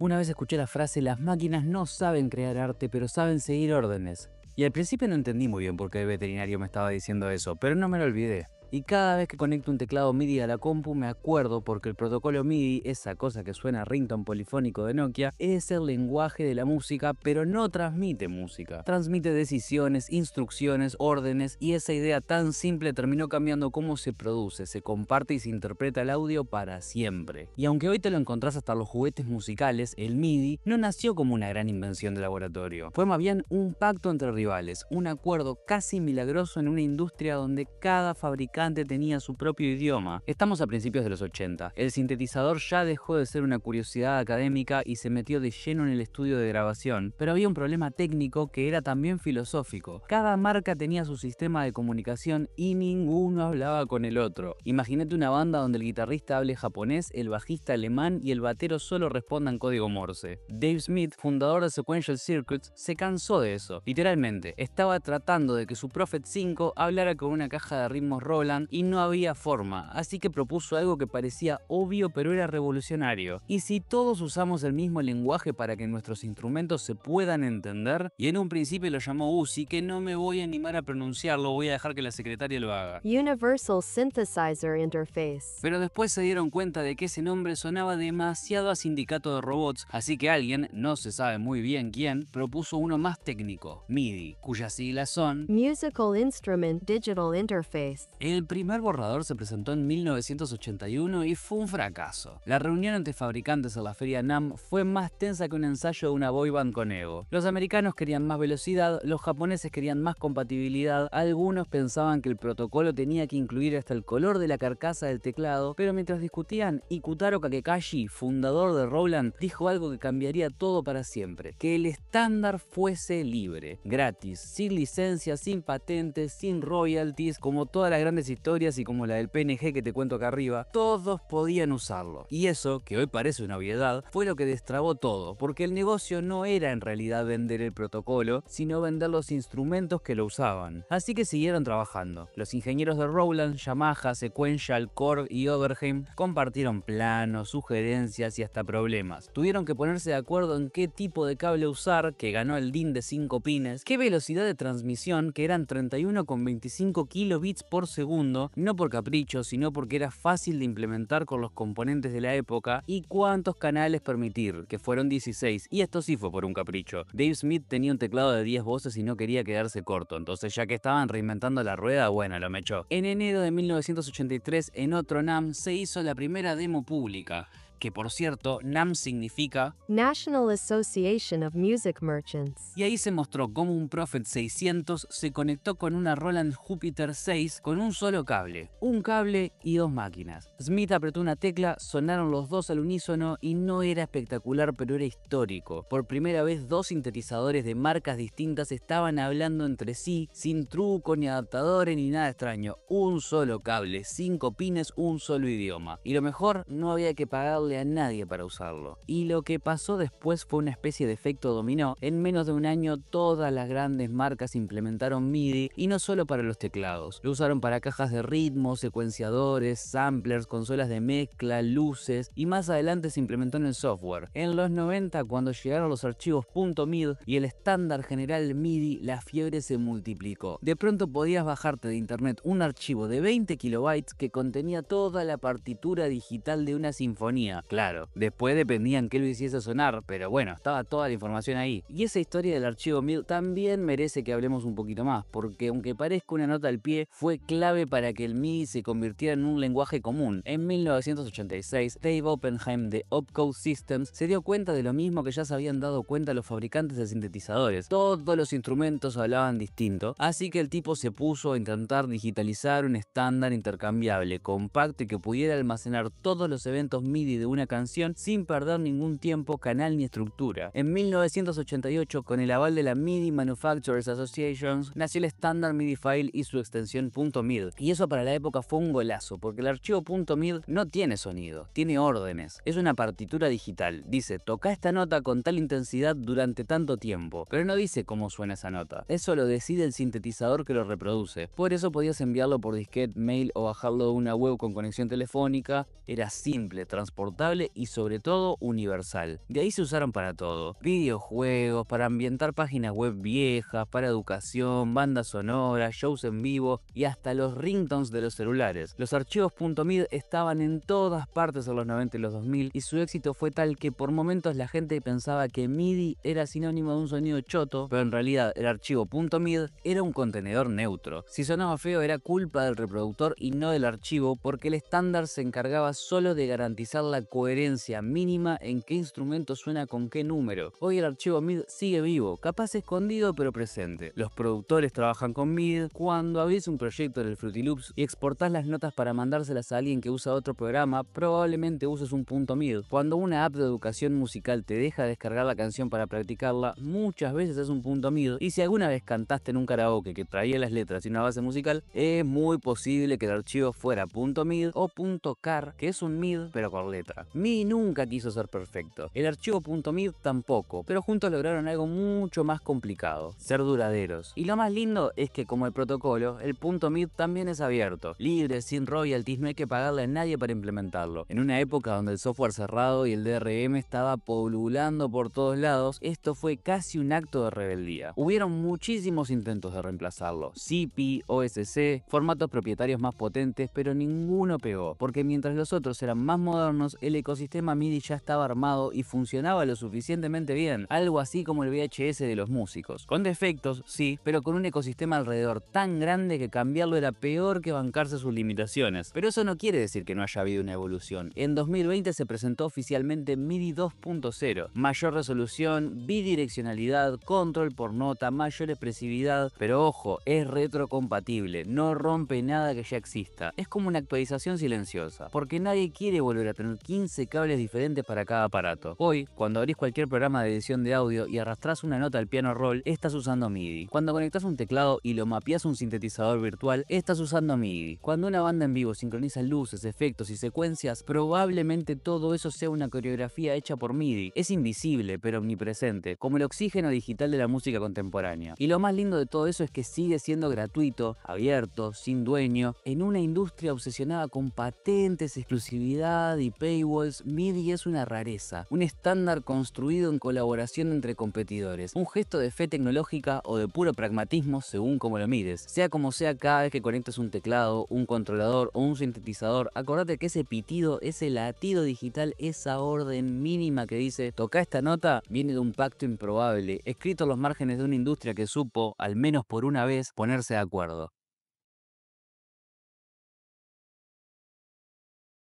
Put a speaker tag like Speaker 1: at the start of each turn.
Speaker 1: Una vez escuché la frase, las máquinas no saben crear arte, pero saben seguir órdenes. Y al principio no entendí muy bien por qué el veterinario me estaba diciendo eso, pero no me lo olvidé. Y cada vez que conecto un teclado MIDI a la compu me acuerdo porque el protocolo MIDI, esa cosa que suena a ringtone polifónico de Nokia, es el lenguaje de la música, pero no transmite música. Transmite decisiones, instrucciones, órdenes y esa idea tan simple terminó cambiando cómo se produce, se comparte y se interpreta el audio para siempre. Y aunque hoy te lo encontrás hasta los juguetes musicales, el MIDI no nació como una gran invención de laboratorio. Fue más bien un pacto entre rivales, un acuerdo casi milagroso en una industria donde cada fabricante tenía su propio idioma. Estamos a principios de los 80. El sintetizador ya dejó de ser una curiosidad académica y se metió de lleno en el estudio de grabación, pero había un problema técnico que era también filosófico. Cada marca tenía su sistema de comunicación y ninguno hablaba con el otro. Imagínate una banda donde el guitarrista hable japonés, el bajista alemán y el batero solo respondan código Morse. Dave Smith, fundador de Sequential Circuits, se cansó de eso. Literalmente, estaba tratando de que su Prophet 5 hablara con una caja de ritmos Roland y no había forma, así que propuso algo que parecía obvio pero era revolucionario. Y si todos usamos el mismo lenguaje para que nuestros instrumentos se puedan entender, y en un principio lo llamó UCI, que no me voy a animar a pronunciarlo, voy a dejar que la secretaria lo haga. Universal Synthesizer Interface. Pero después se dieron cuenta de que ese nombre sonaba demasiado a sindicato de robots, así que alguien, no se sabe muy bien quién, propuso uno más técnico, MIDI, cuyas siglas son Musical Instrument Digital Interface. El primer borrador se presentó en 1981 y fue un fracaso. La reunión entre fabricantes en la feria NAM fue más tensa que un ensayo de una boy band con ego. Los americanos querían más velocidad, los japoneses querían más compatibilidad, algunos pensaban que el protocolo tenía que incluir hasta el color de la carcasa del teclado, pero mientras discutían, Ikutaro Kakekashi, fundador de Roland, dijo algo que cambiaría todo para siempre, que el estándar fuese libre, gratis, sin licencia, sin patentes, sin royalties, como todas las grandes historias y como la del PNG que te cuento acá arriba, todos podían usarlo. Y eso, que hoy parece una obviedad, fue lo que destrabó todo, porque el negocio no era en realidad vender el protocolo, sino vender los instrumentos que lo usaban. Así que siguieron trabajando. Los ingenieros de Roland, Yamaha, Sequential, Korg y Oberheim compartieron planos, sugerencias y hasta problemas. Tuvieron que ponerse de acuerdo en qué tipo de cable usar, que ganó el DIN de 5 pines, qué velocidad de transmisión, que eran 31,25 kilobits por segundo, no por capricho, sino porque era fácil de implementar con los componentes de la época y cuántos canales permitir, que fueron 16, y esto sí fue por un capricho. Dave Smith tenía un teclado de 10 voces y no quería quedarse corto, entonces ya que estaban reinventando la rueda, bueno, lo mechó. En enero de 1983, en otro NAM, se hizo la primera demo pública que por cierto, NAM significa National Association of Music Merchants. Y ahí se mostró cómo un Prophet 600 se conectó con una Roland Jupiter 6 con un solo cable, un cable y dos máquinas. Smith apretó una tecla, sonaron los dos al unísono y no era espectacular, pero era histórico. Por primera vez dos sintetizadores de marcas distintas estaban hablando entre sí, sin truco ni adaptadores ni nada extraño. Un solo cable, cinco pines, un solo idioma. Y lo mejor, no había que pagarle a nadie para usarlo. Y lo que pasó después fue una especie de efecto dominó. En menos de un año todas las grandes marcas implementaron MIDI y no solo para los teclados. Lo usaron para cajas de ritmo, secuenciadores, samplers, consolas de mezcla, luces y más adelante se implementó en el software. En los 90 cuando llegaron los archivos .mid y el estándar general MIDI la fiebre se multiplicó. De pronto podías bajarte de internet un archivo de 20 kilobytes que contenía toda la partitura digital de una sinfonía Ah, claro. Después dependían qué lo hiciese sonar, pero bueno, estaba toda la información ahí. Y esa historia del archivo MIDI también merece que hablemos un poquito más, porque aunque parezca una nota al pie, fue clave para que el MIDI se convirtiera en un lenguaje común. En 1986, Dave Oppenheim de Opcode Systems se dio cuenta de lo mismo que ya se habían dado cuenta los fabricantes de sintetizadores. Todos los instrumentos hablaban distinto, así que el tipo se puso a intentar digitalizar un estándar intercambiable, compacto y que pudiera almacenar todos los eventos MIDI de una canción sin perder ningún tiempo, canal ni estructura. En 1988, con el aval de la MIDI Manufacturers Association, nació el estándar MIDI file y su extensión .mid. Y eso para la época fue un golazo, porque el archivo .mid no tiene sonido, tiene órdenes. Es una partitura digital. Dice, toca esta nota con tal intensidad durante tanto tiempo, pero no dice cómo suena esa nota. Eso lo decide el sintetizador que lo reproduce. Por eso podías enviarlo por disquete, mail o bajarlo de una web con conexión telefónica. Era simple, transportar y sobre todo universal. De ahí se usaron para todo, videojuegos, para ambientar páginas web viejas, para educación, bandas sonoras, shows en vivo y hasta los ringtones de los celulares. Los archivos .mid estaban en todas partes en los 90 y los 2000 y su éxito fue tal que por momentos la gente pensaba que MIDI era sinónimo de un sonido choto, pero en realidad el archivo .mid era un contenedor neutro. Si sonaba feo era culpa del reproductor y no del archivo porque el estándar se encargaba solo de garantizar la coherencia mínima en qué instrumento suena con qué número. Hoy el archivo MID sigue vivo, capaz escondido pero presente. Los productores trabajan con MID. Cuando abrís un proyecto en el Fruity Loops y exportás las notas para mandárselas a alguien que usa otro programa, probablemente uses un punto MID. Cuando una app de educación musical te deja descargar la canción para practicarla, muchas veces es un punto MID. Y si alguna vez cantaste en un karaoke que traía las letras y una base musical, es muy posible que el archivo fuera punto .mid o punto .car, que es un MID pero con letras. Mi nunca quiso ser perfecto, el archivo .mid tampoco, pero juntos lograron algo mucho más complicado, ser duraderos. Y lo más lindo es que como el protocolo, el .mid también es abierto, libre, sin royalties, no hay que pagarle a nadie para implementarlo. En una época donde el software cerrado y el DRM estaba poblulando por todos lados, esto fue casi un acto de rebeldía. Hubieron muchísimos intentos de reemplazarlo, CP, OSC, formatos propietarios más potentes, pero ninguno pegó, porque mientras los otros eran más modernos, el ecosistema MIDI ya estaba armado y funcionaba lo suficientemente bien, algo así como el VHS de los músicos. Con defectos, sí, pero con un ecosistema alrededor tan grande que cambiarlo era peor que bancarse sus limitaciones. Pero eso no quiere decir que no haya habido una evolución. En 2020 se presentó oficialmente MIDI 2.0, mayor resolución, bidireccionalidad, control por nota, mayor expresividad, pero ojo, es retrocompatible, no rompe nada que ya exista. Es como una actualización silenciosa, porque nadie quiere volver a tener 15 cables diferentes para cada aparato. Hoy, cuando abrís cualquier programa de edición de audio y arrastrás una nota al piano roll, estás usando MIDI. Cuando conectás un teclado y lo mapeás un sintetizador virtual, estás usando MIDI. Cuando una banda en vivo sincroniza luces, efectos y secuencias, probablemente todo eso sea una coreografía hecha por MIDI. Es invisible, pero omnipresente, como el oxígeno digital de la música contemporánea. Y lo más lindo de todo eso es que sigue siendo gratuito, abierto, sin dueño, en una industria obsesionada con patentes, exclusividad y pay MIDI es una rareza, un estándar construido en colaboración entre competidores, un gesto de fe tecnológica o de puro pragmatismo según como lo mires. Sea como sea, cada vez que conectes un teclado, un controlador o un sintetizador, acordate que ese pitido, ese latido digital, esa orden mínima que dice toca esta nota, viene de un pacto improbable, escrito a los márgenes de una industria que supo, al menos por una vez, ponerse de acuerdo.